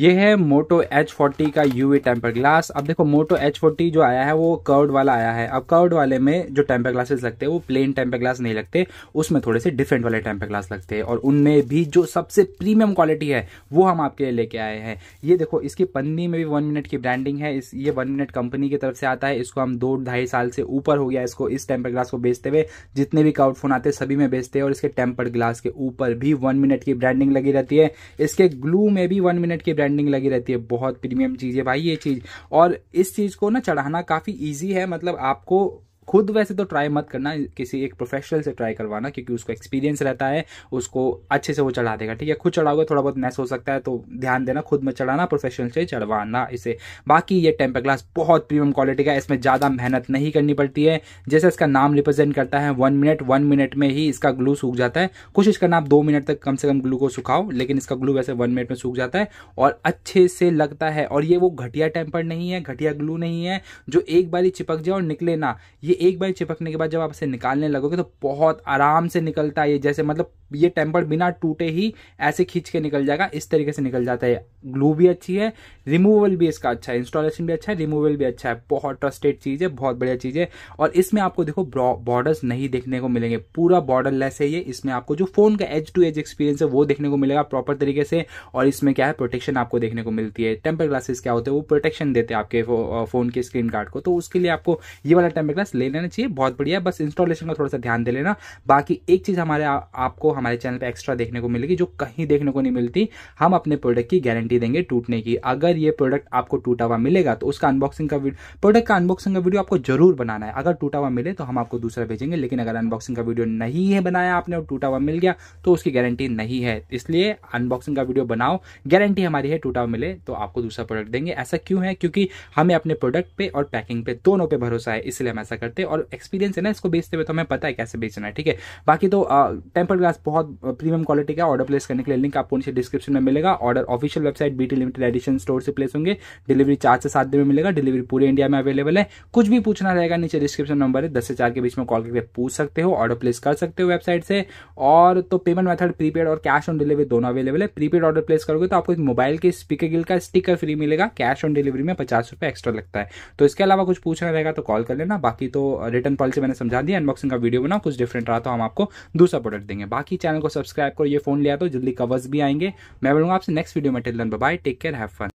ये है मोटो H40 का यूवी टेम्पर ग्लास अब देखो मोटो H40 जो आया है वो कर्ड वाला आया है अब कर्ड वाले में जो टेम्पर ग्लासेस लगते हैं वो प्लेन टेम्पर ग्लास नहीं लगते उसमें थोड़े से डिफरेंट वाले टेम्पर ग्लास लगते हैं और उनमें भी जो सबसे प्रीमियम क्वालिटी है वो हम आपके लिए लेके आए हैं ये देखो इसकी पन्नी में भी वन मिनट की ब्रांडिंग है इस ये वन मिनट कंपनी की तरफ से आता है इसको हम दो ढाई साल से ऊपर हो गया इसको इस टेम्पर ग्लास को बेचते हुए जितने भी कर्ड फोन आते हैं सभी में बेचते हैं और इसके टेम्पर ग्लास के ऊपर भी वन मिनट की ब्रांडिंग लगी रहती है इसके ग्लू में भी वन मिनट की ब्रांडिंग लगी रहती है बहुत प्रीमियम चीज़ है भाई ये चीज़ और इस चीज़ को ना चढ़ाना काफ़ी ईजी है मतलब आपको खुद वैसे तो ट्राई मत करना किसी एक प्रोफेशनल से ट्राई करवाना क्योंकि उसको एक्सपीरियंस रहता है उसको अच्छे से वो चढ़ा देगा ठीक है खुद चढ़ाओगे थोड़ा बहुत मैस हो सकता है तो ध्यान देना खुद में चढ़ाना प्रोफेशनल से चढ़वाना इसे बाकी ये टेम्पर ग्लास बहुत प्रीमियम क्वालिटी का इसमें ज़्यादा मेहनत नहीं करनी पड़ती है जैसे इसका नाम रिप्रेजेंट करता है वन मिनट वन मिनट में ही इसका ग्लू सूख जाता है कोशिश करना आप दो मिनट तक कम से कम ग्लू को सुखाओ लेकिन इसका ग्लू वैसे वन मिनट में सूख जाता है और अच्छे से लगता है और ये वो घटिया टेम्पर नहीं है घटिया ग्लू नहीं है जो एक बार ही चिपक जाए और निकले ना ये एक बार चिपकने के बाद जब आप इसे निकालने लगोगे तो बहुत आराम से निकलता है ये जैसे मतलब ये टेम्पर बिना टूटे ही ऐसे खींच के निकल जाएगा इस तरीके से निकल जाता है ग्लू भी अच्छी है रिमूवल भी इसका अच्छा है इंस्टॉलेशन भी अच्छा है रिमूवल भी अच्छा है बहुत ट्रस्टेड चीज़ है बहुत बढ़िया चीज़ है और इसमें आपको देखो बॉर्डर्स नहीं देखने को मिलेंगे पूरा बॉर्डर लेस है ये इसमें आपको जो फ़ोन का एज टू एज एक्सपीरियंस है वो देखने को मिलेगा प्रॉपर तरीके से और इसमें क्या है प्रोटेक्शन आपको देखने को मिलती है टेम्पर ग्लासेस क्या होते हैं वो प्रोटेक्शन देते हैं आपके फ़ोन के स्क्रीन कार्ड को तो उसके लिए आपको ये वाला टेम्पर ग्लास ले ले लेना चाहिए बहुत बढ़िया बस इंस्टॉलेशन का थोड़ा सा ध्यान दे लेना बाकी एक चीज़ हमारे आ, आपको हमारे चैनल पे एक्स्ट्रा देखने को मिलेगी जो कहीं देखने को नहीं मिलती हम अपने प्रोडक्ट की गारंटी देंगे टूटने की अगर ये प्रोडक्ट आपको टूटा हुआ मिलेगा तो उसका अनबॉक्सिंग का प्रोडक्ट का अनबॉक्सिंग का वीडियो आपको जरूर बनाना है अगर टूटा हुआ मिले तो हम आपको दूसरा भेजेंगे लेकिन अगर अनबॉक्सिंग का वीडियो नहीं है बनाया आपने और टूटा हुआ मिल गया तो उसकी गारंटी नहीं है इसलिए अनबॉक्सिंग का वीडियो बनाओ गारंटी हमारी है टूटा हुआ मिले तो आपको दूसरा प्रोडक्ट देंगे ऐसा क्यों है क्योंकि हमें अपने प्रोडक्ट पे और पैकिंग पे दोनों पे भरोसा है इसलिए हम ऐसा करते करते और एक्सपीरियंस है ना इसको बेचते हुए तो हमें पता है कैसे बेचना है ठीक है बाकी तो टेम्पल ग्लास बहुत प्रीमियम क्वालिटी का ऑर्डर प्लेस करने के लिए लिंक आपको नीचे डिस्क्रिप्शन में मिलेगा order official website BT limited edition store से प्लेस होंगे डिलीवरी चार से सात दिन में मिलेगा डिलीवरी पूरे इंडिया में अवेलेबल है कुछ भी पूछना रहेगा नीचे डिस्क्रिप्शन नंबर है दस से चार के बीच में कॉल करके पूछ सकते हो ऑर्डर प्लेस कर सकते हो वेबसाइट से और तो पेमेंट मेथड प्रीपेड और कैश ऑन डिलीवरी दोनों अवेलेबल है प्रीपेड ऑर्डर प्लेस करोगे तो आपको एक मोबाइल के स्पीकर गिल का स्टिकर फ्री मिलेगा कैश ऑन डिलीवरी में पचास रुपए एक्स्ट्रा लगता है तो इसके अलावा कुछ पूछना रहेगा तो कॉल कर लेना बाकी तो रिटर्न पॉलिसी मैंने समझा दिया अनबॉक्सिंग का वीडियो बनाओ कुछ डिफरेंट रहा तो हम आपको दूसरा प्रोडक्ट देंगे बाकी चैनल को सब्सक्राइब करो ये फोन लिया तो जल्दी कवर्स भी आएंगे मैं बोलूँगा आपसे नेक्स्ट वीडियो में till bye take care have fun